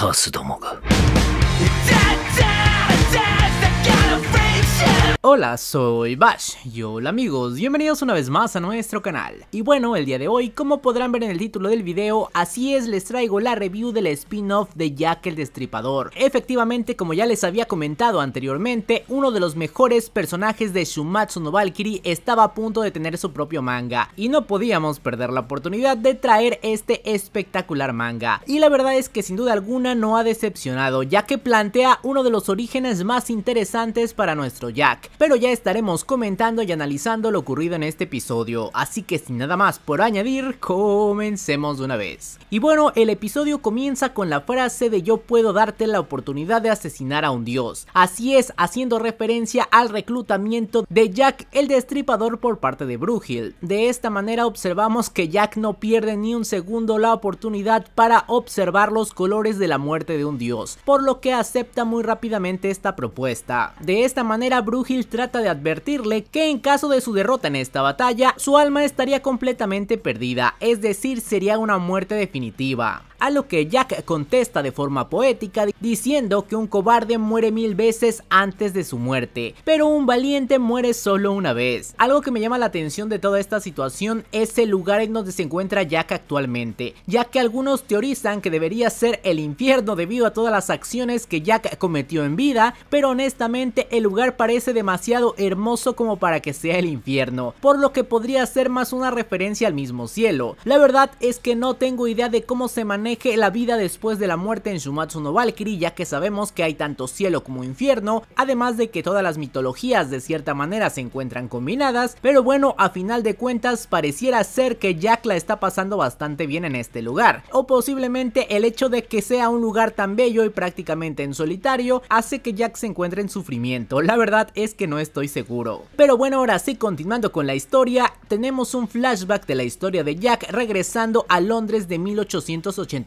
カースどもが。Hola, soy Bash y hola amigos, bienvenidos una vez más a nuestro canal. Y bueno, el día de hoy, como podrán ver en el título del video, así es, les traigo la review del spin-off de Jack el Destripador. Efectivamente, como ya les había comentado anteriormente, uno de los mejores personajes de Shumatsu no Valkyrie estaba a punto de tener su propio manga, y no podíamos perder la oportunidad de traer este espectacular manga. Y la verdad es que sin duda alguna no ha decepcionado, ya que plantea uno de los orígenes más interesantes para nuestro Jack pero ya estaremos comentando y analizando lo ocurrido en este episodio, así que sin nada más por añadir, comencemos de una vez. Y bueno, el episodio comienza con la frase de yo puedo darte la oportunidad de asesinar a un dios, así es, haciendo referencia al reclutamiento de Jack el Destripador por parte de Brugil. De esta manera observamos que Jack no pierde ni un segundo la oportunidad para observar los colores de la muerte de un dios, por lo que acepta muy rápidamente esta propuesta. De esta manera Brugil trata de advertirle que en caso de su derrota en esta batalla, su alma estaría completamente perdida, es decir, sería una muerte definitiva a lo que Jack contesta de forma poética diciendo que un cobarde muere mil veces antes de su muerte, pero un valiente muere solo una vez. Algo que me llama la atención de toda esta situación es el lugar en donde se encuentra Jack actualmente, ya que algunos teorizan que debería ser el infierno debido a todas las acciones que Jack cometió en vida, pero honestamente el lugar parece demasiado hermoso como para que sea el infierno, por lo que podría ser más una referencia al mismo cielo. La verdad es que no tengo idea de cómo se maneja la vida después de la muerte en Shumatsu no Valkyrie, ya que sabemos que hay tanto cielo como infierno, además de que todas las mitologías de cierta manera se encuentran combinadas, pero bueno, a final de cuentas pareciera ser que Jack la está pasando bastante bien en este lugar, o posiblemente el hecho de que sea un lugar tan bello y prácticamente en solitario hace que Jack se encuentre en sufrimiento, la verdad es que no estoy seguro. Pero bueno, ahora sí, continuando con la historia, tenemos un flashback de la historia de Jack regresando a Londres de 1880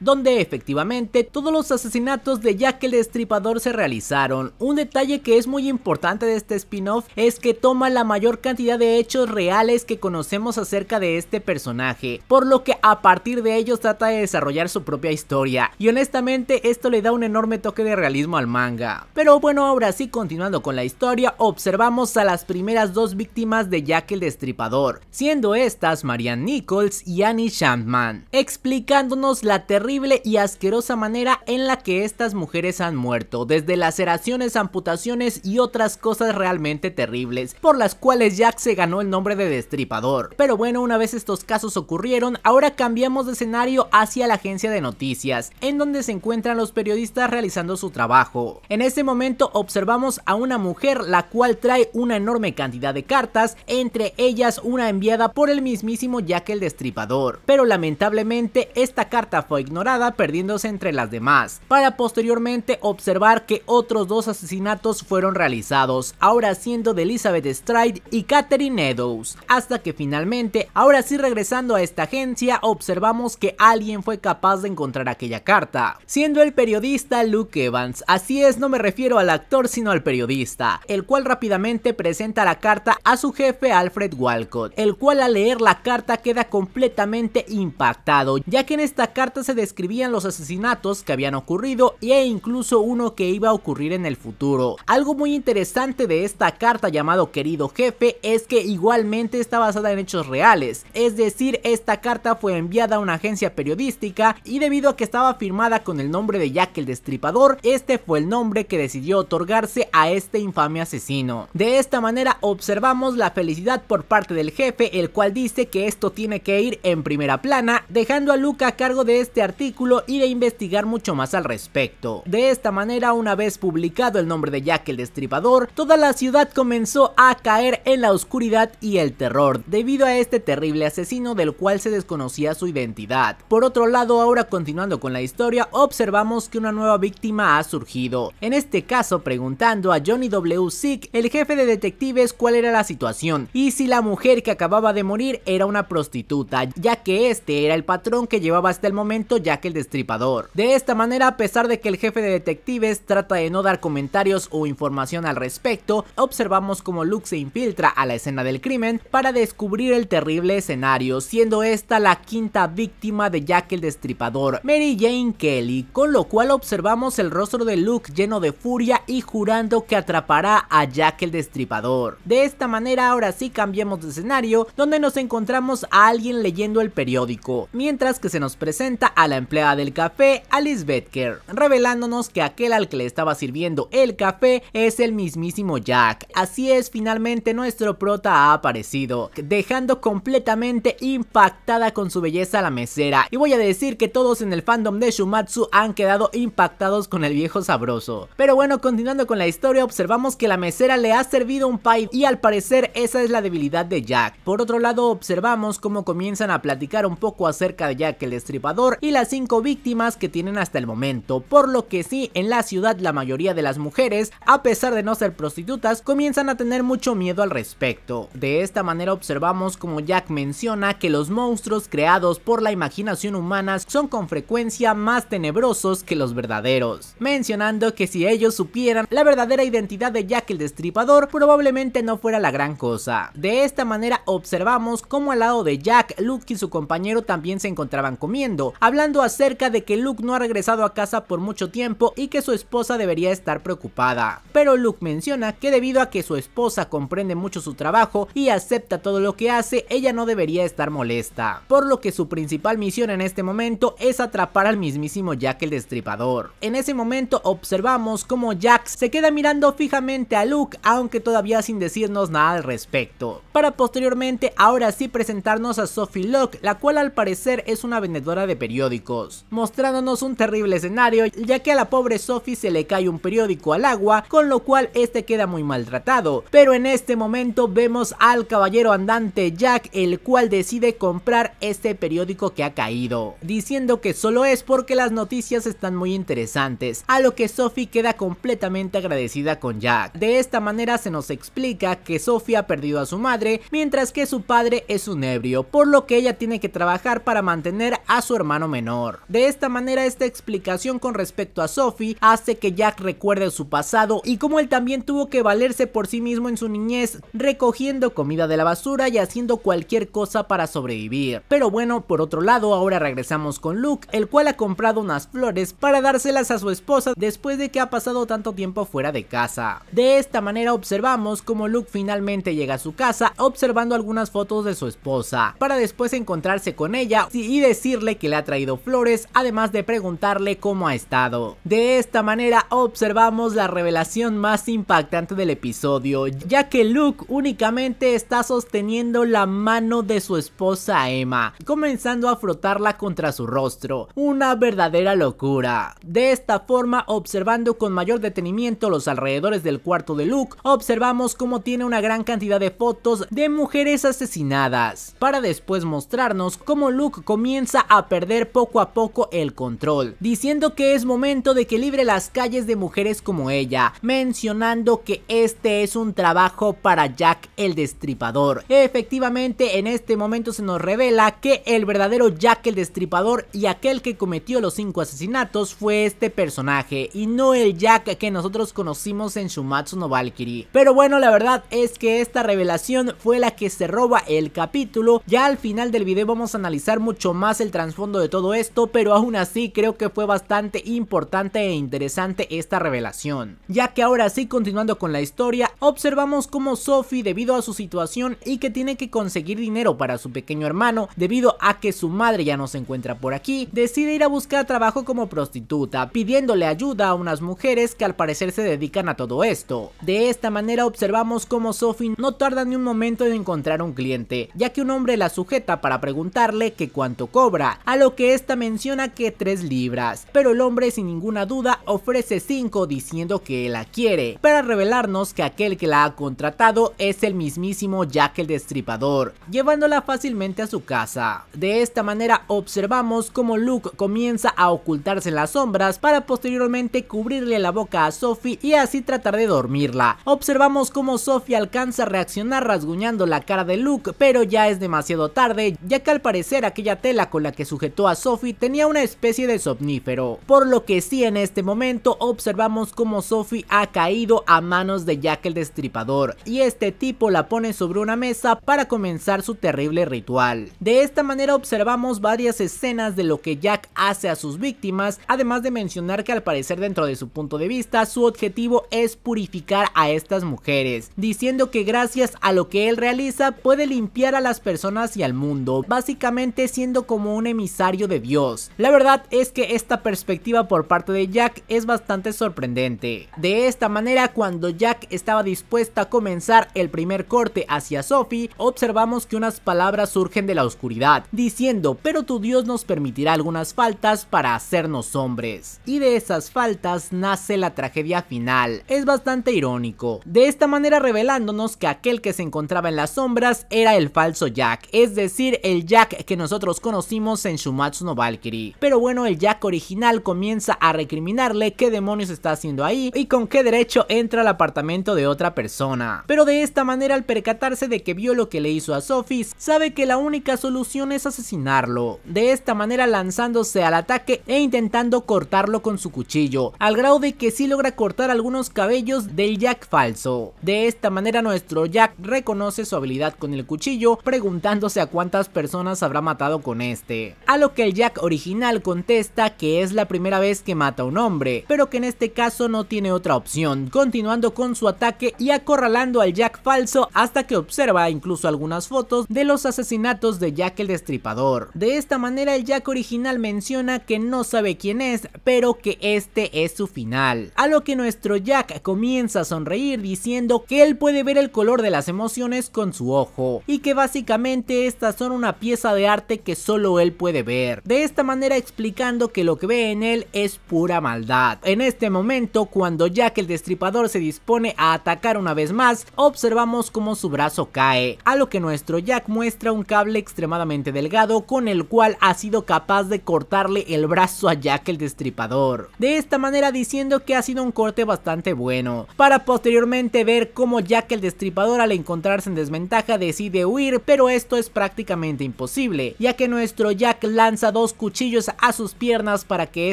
donde efectivamente todos los asesinatos de Jack el Destripador se realizaron. Un detalle que es muy importante de este spin-off es que toma la mayor cantidad de hechos reales que conocemos acerca de este personaje, por lo que a partir de ellos trata de desarrollar su propia historia, y honestamente esto le da un enorme toque de realismo al manga. Pero bueno, ahora sí, continuando con la historia, observamos a las primeras dos víctimas de Jack el Destripador, siendo estas Marianne Nichols y Annie Shantman, explicando la terrible y asquerosa manera en la que estas mujeres han muerto, desde laceraciones, amputaciones y otras cosas realmente terribles, por las cuales Jack se ganó el nombre de destripador. Pero bueno, una vez estos casos ocurrieron, ahora cambiamos de escenario hacia la agencia de noticias, en donde se encuentran los periodistas realizando su trabajo. En este momento observamos a una mujer la cual trae una enorme cantidad de cartas, entre ellas una enviada por el mismísimo Jack el Destripador. Pero lamentablemente esta carta fue ignorada perdiéndose entre las demás, para posteriormente observar que otros dos asesinatos fueron realizados, ahora siendo de Elizabeth Stride y Catherine Eddowes, hasta que finalmente, ahora sí regresando a esta agencia, observamos que alguien fue capaz de encontrar aquella carta, siendo el periodista Luke Evans, así es, no me refiero al actor sino al periodista, el cual rápidamente presenta la carta a su jefe Alfred Walcott, el cual al leer la carta queda completamente impactado, ya que en este esta carta se describían los asesinatos que habían ocurrido e incluso uno que iba a ocurrir en el futuro. Algo muy interesante de esta carta llamado querido jefe es que igualmente está basada en hechos reales, es decir, esta carta fue enviada a una agencia periodística y debido a que estaba firmada con el nombre de Jack el Destripador, este fue el nombre que decidió otorgarse a este infame asesino. De esta manera observamos la felicidad por parte del jefe, el cual dice que esto tiene que ir en primera plana, dejando a Luca cargo de este artículo y de investigar mucho más al respecto. De esta manera, una vez publicado el nombre de Jack el Destripador, toda la ciudad comenzó a caer en la oscuridad y el terror, debido a este terrible asesino del cual se desconocía su identidad. Por otro lado, ahora continuando con la historia, observamos que una nueva víctima ha surgido. En este caso, preguntando a Johnny W. Sick, el jefe de detectives, cuál era la situación y si la mujer que acababa de morir era una prostituta, ya que este era el patrón que llevaba hasta el momento Jack el Destripador. De esta manera, a pesar de que el jefe de detectives trata de no dar comentarios o información al respecto, observamos como Luke se infiltra a la escena del crimen para descubrir el terrible escenario, siendo esta la quinta víctima de Jack el Destripador, Mary Jane Kelly, con lo cual observamos el rostro de Luke lleno de furia y jurando que atrapará a Jack el Destripador. De esta manera ahora sí cambiamos de escenario donde nos encontramos a alguien leyendo el periódico, mientras que se nos presenta a la empleada del café, Alice Betker, revelándonos que aquel al que le estaba sirviendo el café es el mismísimo Jack. Así es, finalmente nuestro prota ha aparecido, dejando completamente impactada con su belleza la mesera. Y voy a decir que todos en el fandom de Shumatsu han quedado impactados con el viejo sabroso. Pero bueno, continuando con la historia, observamos que la mesera le ha servido un pipe. y al parecer esa es la debilidad de Jack. Por otro lado, observamos cómo comienzan a platicar un poco acerca de Jack les Destripador y las cinco víctimas que tienen hasta el momento, por lo que sí, en la ciudad la mayoría de las mujeres, a pesar de no ser prostitutas, comienzan a tener mucho miedo al respecto. De esta manera observamos como Jack menciona que los monstruos creados por la imaginación humana son con frecuencia más tenebrosos que los verdaderos, mencionando que si ellos supieran la verdadera identidad de Jack el Destripador, probablemente no fuera la gran cosa. De esta manera observamos cómo al lado de Jack, Luke y su compañero también se encontraban con hablando acerca de que Luke no ha regresado a casa por mucho tiempo y que su esposa debería estar preocupada. Pero Luke menciona que debido a que su esposa comprende mucho su trabajo y acepta todo lo que hace, ella no debería estar molesta. Por lo que su principal misión en este momento es atrapar al mismísimo Jack el Destripador. En ese momento observamos como Jack se queda mirando fijamente a Luke, aunque todavía sin decirnos nada al respecto. Para posteriormente ahora sí presentarnos a Sophie Locke, la cual al parecer es una vendedora de periódicos, mostrándonos un terrible escenario ya que a la pobre Sophie se le cae un periódico al agua, con lo cual este queda muy maltratado. Pero en este momento vemos al caballero andante Jack, el cual decide comprar este periódico que ha caído, diciendo que solo es porque las noticias están muy interesantes, a lo que Sophie queda completamente agradecida con Jack. De esta manera se nos explica que Sophie ha perdido a su madre, mientras que su padre es un ebrio, por lo que ella tiene que trabajar para mantener a a su hermano menor. De esta manera, esta explicación con respecto a Sophie hace que Jack recuerde su pasado y cómo él también tuvo que valerse por sí mismo en su niñez, recogiendo comida de la basura y haciendo cualquier cosa para sobrevivir. Pero bueno, por otro lado, ahora regresamos con Luke, el cual ha comprado unas flores para dárselas a su esposa después de que ha pasado tanto tiempo fuera de casa. De esta manera observamos cómo Luke finalmente llega a su casa observando algunas fotos de su esposa, para después encontrarse con ella y decirle que le ha traído flores, además de preguntarle cómo ha estado. De esta manera observamos la revelación más impactante del episodio, ya que Luke únicamente está sosteniendo la mano de su esposa Emma, comenzando a frotarla contra su rostro, una verdadera locura. De esta forma, observando con mayor detenimiento los alrededores del cuarto de Luke, observamos cómo tiene una gran cantidad de fotos de mujeres asesinadas, para después mostrarnos cómo Luke comienza a perder poco a poco el control, diciendo que es momento de que libre las calles de mujeres como ella, mencionando que este es un trabajo para Jack el Destripador. Efectivamente, en este momento se nos revela que el verdadero Jack el Destripador y aquel que cometió los cinco asesinatos fue este personaje y no el Jack que nosotros conocimos en Shumatsu no Valkyrie. Pero bueno, la verdad es que esta revelación fue la que se roba el capítulo. Ya al final del video vamos a analizar mucho más el Transfondo de todo esto, pero aún así creo que fue bastante importante e interesante esta revelación. Ya que ahora sí, continuando con la historia, observamos cómo Sophie, debido a su situación y que tiene que conseguir dinero para su pequeño hermano, debido a que su madre ya no se encuentra por aquí, decide ir a buscar trabajo como prostituta, pidiéndole ayuda a unas mujeres que al parecer se dedican a todo esto. De esta manera observamos cómo Sophie no tarda ni un momento en encontrar un cliente, ya que un hombre la sujeta para preguntarle que cuánto cobra, a lo que esta menciona que 3 libras, pero el hombre sin ninguna duda ofrece 5 diciendo que la quiere, para revelarnos que aquel que la ha contratado es el mismísimo Jack el Destripador, llevándola fácilmente a su casa. De esta manera observamos cómo Luke comienza a ocultarse en las sombras para posteriormente cubrirle la boca a Sophie y así tratar de dormirla. Observamos cómo Sophie alcanza a reaccionar rasguñando la cara de Luke, pero ya es demasiado tarde, ya que al parecer aquella tela con la que sujetó a Sophie tenía una especie de somnífero, por lo que sí en este momento observamos cómo Sophie ha caído a manos de Jack el Destripador y este tipo la pone sobre una mesa para comenzar su terrible ritual. De esta manera observamos varias escenas de lo que Jack hace a sus víctimas, además de mencionar que al parecer dentro de su punto de vista su objetivo es purificar a estas mujeres, diciendo que gracias a lo que él realiza puede limpiar a las personas y al mundo, básicamente siendo como un emisario de Dios. La verdad es que esta perspectiva por parte de Jack es bastante sorprendente. De esta manera, cuando Jack estaba dispuesta a comenzar el primer corte hacia Sophie, observamos que unas palabras surgen de la oscuridad, diciendo, pero tu Dios nos permitirá algunas faltas para hacernos hombres. Y de esas faltas nace la tragedia final. Es bastante irónico. De esta manera revelándonos que aquel que se encontraba en las sombras era el falso Jack, es decir, el Jack que nosotros conocimos en Shumatsu no Valkyrie. Pero bueno, el Jack original comienza a recriminarle qué demonios está haciendo ahí y con qué derecho entra al apartamento de otra persona. Pero de esta manera al percatarse de que vio lo que le hizo a Sophie, sabe que la única solución es asesinarlo. De esta manera lanzándose al ataque e intentando cortarlo con su cuchillo, al grado de que sí logra cortar algunos cabellos del Jack falso. De esta manera nuestro Jack reconoce su habilidad con el cuchillo, preguntándose a cuántas personas habrá matado con este. A lo que el Jack original contesta que es la primera vez que mata a un hombre, pero que en este caso no tiene otra opción, continuando con su ataque y acorralando al Jack falso hasta que observa incluso algunas fotos de los asesinatos de Jack el Destripador. De esta manera el Jack original menciona que no sabe quién es, pero que este es su final. A lo que nuestro Jack comienza a sonreír diciendo que él puede ver el color de las emociones con su ojo, y que básicamente estas son una pieza de arte que solo él puede ver, de esta manera explicando que lo que ve en él es pura maldad. En este momento, cuando Jack el Destripador se dispone a atacar una vez más, observamos cómo su brazo cae, a lo que nuestro Jack muestra un cable extremadamente delgado con el cual ha sido capaz de cortarle el brazo a Jack el Destripador, de esta manera diciendo que ha sido un corte bastante bueno, para posteriormente ver cómo Jack el Destripador al encontrarse en desventaja decide huir, pero esto es prácticamente imposible, ya que nuestro Jack Jack lanza dos cuchillos a sus piernas para que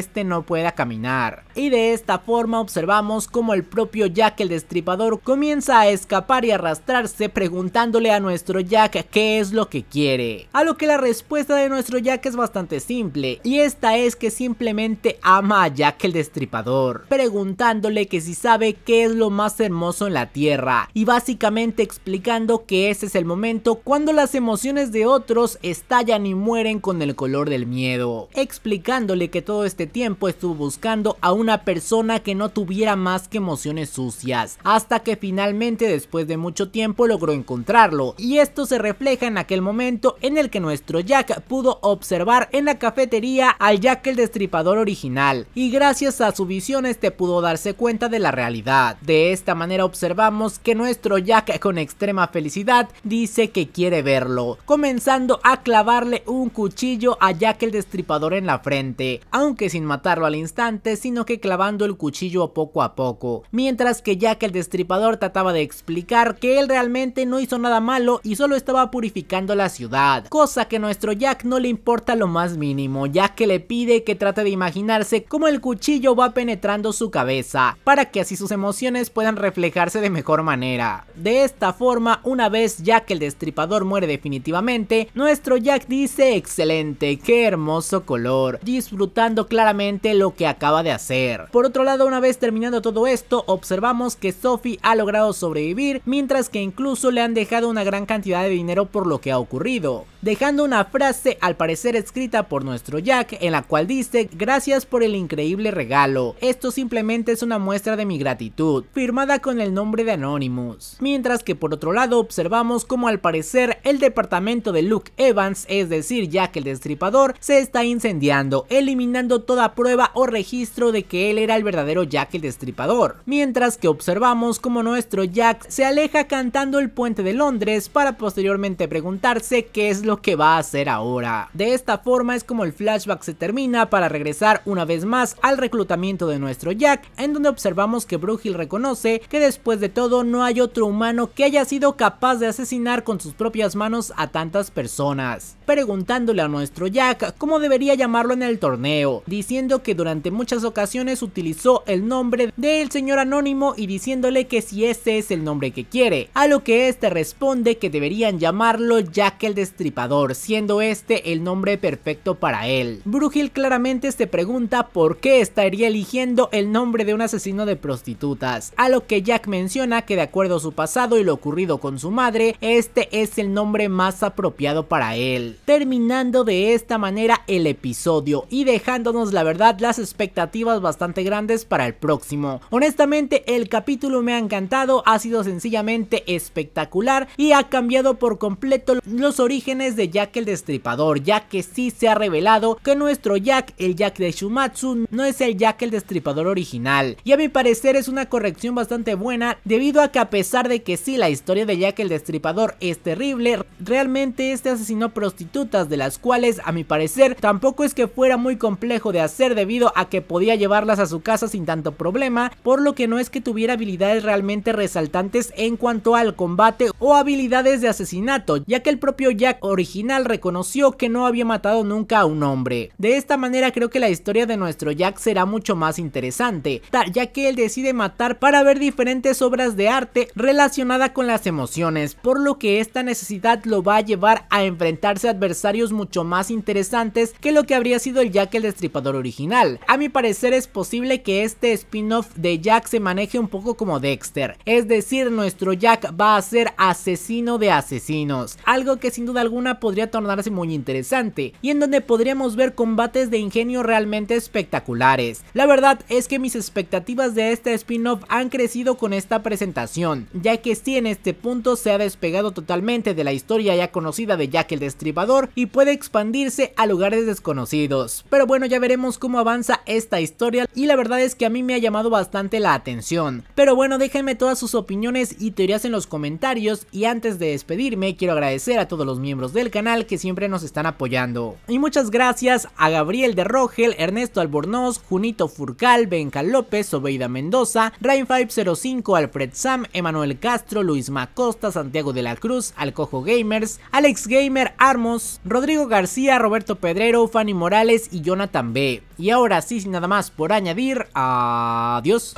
éste no pueda caminar. Y de esta forma observamos como el propio Jack el Destripador comienza a escapar y arrastrarse preguntándole a nuestro Jack qué es lo que quiere. A lo que la respuesta de nuestro Jack es bastante simple y esta es que simplemente ama a Jack el Destripador, preguntándole que si sabe qué es lo más hermoso en la tierra y básicamente explicando que ese es el momento cuando las emociones de otros estallan y mueren con el color del miedo, explicándole que todo este tiempo estuvo buscando a una persona que no tuviera más que emociones sucias, hasta que finalmente después de mucho tiempo logró encontrarlo, y esto se refleja en aquel momento en el que nuestro Jack pudo observar en la cafetería al Jack el Destripador original, y gracias a su visión este pudo darse cuenta de la realidad. De esta manera observamos que nuestro Jack con extrema felicidad dice que quiere verlo, comenzando a clavarle un cuchillo a Jack el Destripador en la frente, aunque sin matarlo al instante, sino que clavando el cuchillo poco a poco, mientras que Jack el Destripador trataba de explicar que él realmente no hizo nada malo y solo estaba purificando la ciudad, cosa que a nuestro Jack no le importa lo más mínimo, ya que le pide que trate de imaginarse cómo el cuchillo va penetrando su cabeza, para que así sus emociones puedan reflejarse de mejor manera. De esta forma, una vez Jack el Destripador muere definitivamente, nuestro Jack dice excelente qué hermoso color, disfrutando claramente lo que acaba de hacer. Por otro lado, una vez terminando todo esto, observamos que Sophie ha logrado sobrevivir, mientras que incluso le han dejado una gran cantidad de dinero por lo que ha ocurrido, dejando una frase al parecer escrita por nuestro Jack en la cual dice gracias por el increíble regalo, esto simplemente es una muestra de mi gratitud, firmada con el nombre de Anonymous. Mientras que por otro lado observamos como al parecer el departamento de Luke Evans, es decir Jack el destripador se está incendiando, eliminando toda prueba o registro de que él era el verdadero Jack el destripador, mientras que observamos como nuestro Jack se aleja cantando el puente de Londres para posteriormente preguntarse qué es lo que va a hacer ahora. De esta forma es como el flashback se termina para regresar una vez más al reclutamiento de nuestro Jack, en donde observamos que Brugil reconoce que después de todo no hay otro humano que haya sido capaz de asesinar con sus propias manos a tantas personas, preguntándole a nuestro Jack, como debería llamarlo en el torneo, diciendo que durante muchas ocasiones utilizó el nombre del señor anónimo y diciéndole que si ese es el nombre que quiere, a lo que este responde que deberían llamarlo Jack el Destripador, siendo este el nombre perfecto para él. Brugil claramente se pregunta por qué estaría eligiendo el nombre de un asesino de prostitutas, a lo que Jack menciona que de acuerdo a su pasado y lo ocurrido con su madre, este es el nombre más apropiado para él, terminando de esta manera el episodio y dejándonos la verdad las expectativas bastante grandes para el próximo. Honestamente el capítulo me ha encantado, ha sido sencillamente espectacular y ha cambiado por completo los orígenes de Jack el Destripador, ya que sí se ha revelado que nuestro Jack, el Jack de Shumatsu, no es el Jack el Destripador original. Y a mi parecer es una corrección bastante buena debido a que a pesar de que sí la historia de Jack el Destripador es terrible, realmente este asesinó prostitutas de las cuales a mi parecer tampoco es que fuera muy complejo de hacer debido a que podía llevarlas a su casa sin tanto problema, por lo que no es que tuviera habilidades realmente resaltantes en cuanto al combate o habilidades de asesinato, ya que el propio Jack original reconoció que no había matado nunca a un hombre. De esta manera creo que la historia de nuestro Jack será mucho más interesante, ya que él decide matar para ver diferentes obras de arte relacionada con las emociones, por lo que esta necesidad lo va a llevar a enfrentarse a adversarios mucho más interesantes que lo que habría sido el Jack el Destripador original. A mi parecer es posible que este spin-off de Jack se maneje un poco como Dexter, es decir, nuestro Jack va a ser asesino de asesinos, algo que sin duda alguna podría tornarse muy interesante y en donde podríamos ver combates de ingenio realmente espectaculares. La verdad es que mis expectativas de este spin-off han crecido con esta presentación, ya que si en este punto se ha despegado totalmente de la historia ya conocida de Jack el Destripador y puede expandirse a lugares desconocidos. Pero bueno, ya veremos cómo avanza esta historia y la verdad es que a mí me ha llamado bastante la atención. Pero bueno, déjenme todas sus opiniones y teorías en los comentarios y antes de despedirme quiero agradecer a todos los miembros del canal que siempre nos están apoyando. Y muchas gracias a Gabriel de Rogel, Ernesto Albornoz, Junito Furcal, Benca López, Obeida Mendoza, Rain505, Alfred Sam, Emanuel Castro, Luis Macosta, Santiago de la Cruz, Alcojo Gamers, Alex Gamer, Armos, Rodrigo García, Roberto Pedrero, Fanny Morales y Jonathan B. Y ahora sí, sin nada más por añadir, adiós.